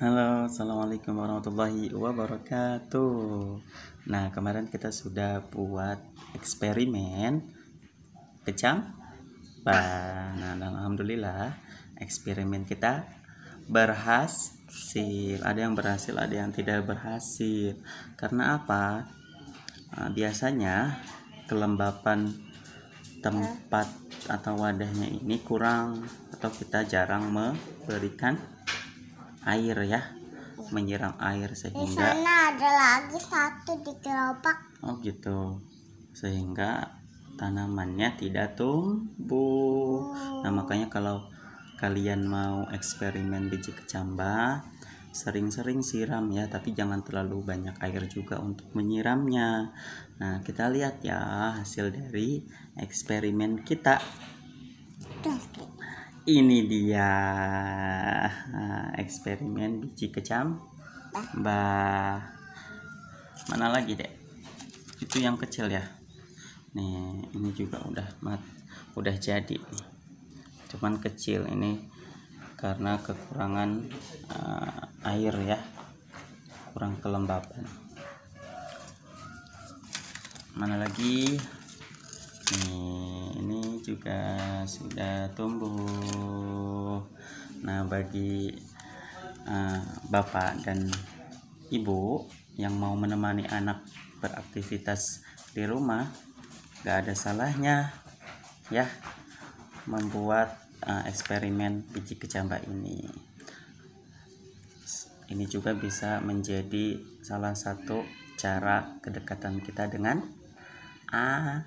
Halo, assalamualaikum warahmatullahi wabarakatuh. Nah, kemarin kita sudah buat eksperimen kecam. Nah, dan alhamdulillah eksperimen kita berhasil. Ada yang berhasil, ada yang tidak berhasil. Karena apa? Ah, biasanya kelembapan tempat atau wadahnya ini kurang atau kita jarang memberikan air ya iya. menyiram air sehingga di sana ada lagi satu di gerobak oh gitu sehingga tanamannya tidak tumbuh hmm. nah oh. makanya kalau kalian mau eksperimen biji kecambah sering-sering siram ya tapi jangan terlalu banyak air juga untuk menyiramnya nah kita lihat ya hasil dari eksperimen kita ini dia ah, eksperimen biji kecam bah mana lagi dek itu yang kecil ya nih ini juga udah mat udah jadi cuman kecil ini karena kekurangan uh, air ya kurang kelembapan mana lagi nih juga sudah tumbuh nah bagi uh, bapak dan ibu yang mau menemani anak beraktivitas di rumah gak ada salahnya ya membuat uh, eksperimen biji kecambah ini ini juga bisa menjadi salah satu cara kedekatan kita dengan anak